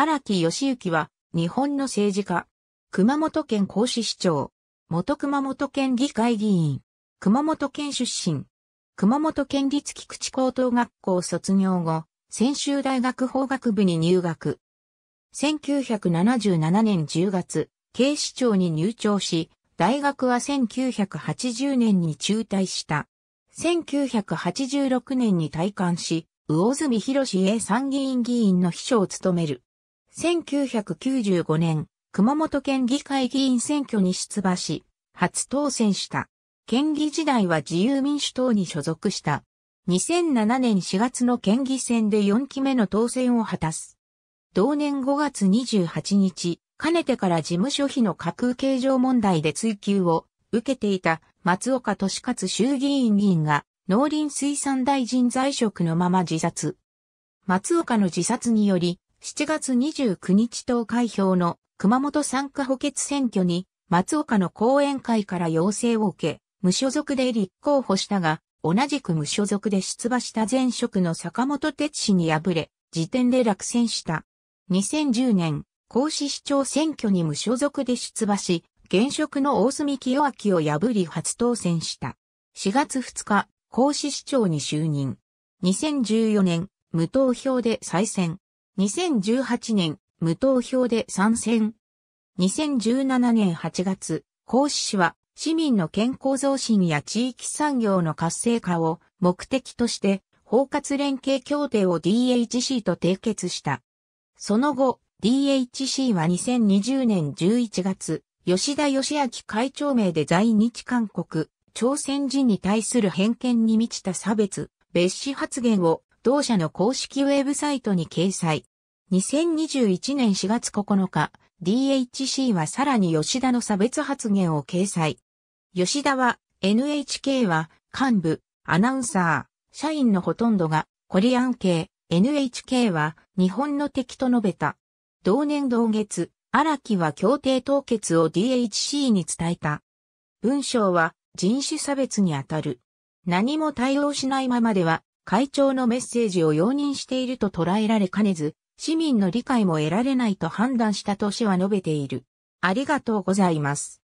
荒木義行は、日本の政治家。熊本県甲子市長。元熊本県議会議員。熊本県出身。熊本県立菊池高等学校卒業後、専修大学法学部に入学。1977年10月、警視庁に入庁し、大学は1980年に中退した。1986年に退官し、魚住博へ参議院議員の秘書を務める。1995年、熊本県議会議員選挙に出馬し、初当選した。県議時代は自由民主党に所属した。2007年4月の県議選で4期目の当選を果たす。同年5月28日、かねてから事務所費の架空形状問題で追及を受けていた松岡俊勝衆議院議員が農林水産大臣在職のまま自殺。松岡の自殺により7月29日投開票の熊本参加補欠選挙に松岡の後援会から要請を受け、無所属で立候補したが、同じく無所属で出馬した前職の坂本哲氏に敗れ、時点で落選した。2010年、甲子市長選挙に無所属で出馬し、現職の大隅清明を破り初当選した。4月2日、甲子市長に就任。2014年、無投票で再選。2018年、無投票で参戦。2017年8月、孔子氏は市民の健康増進や地域産業の活性化を目的として包括連携協定を DHC と締結した。その後、DHC は2020年11月、吉田義明会長名で在日韓国、朝鮮人に対する偏見に満ちた差別、別紙発言を同社の公式ウェブサイトに掲載。2021年4月9日、DHC はさらに吉田の差別発言を掲載。吉田は、NHK は、幹部、アナウンサー、社員のほとんどが、コリアン系、NHK は、日本の敵と述べた。同年同月、荒木は協定凍結を DHC に伝えた。文章は、人種差別にあたる。何も対応しないままでは、会長のメッセージを容認していると捉えられかねず、市民の理解も得られないと判断したと市は述べている。ありがとうございます。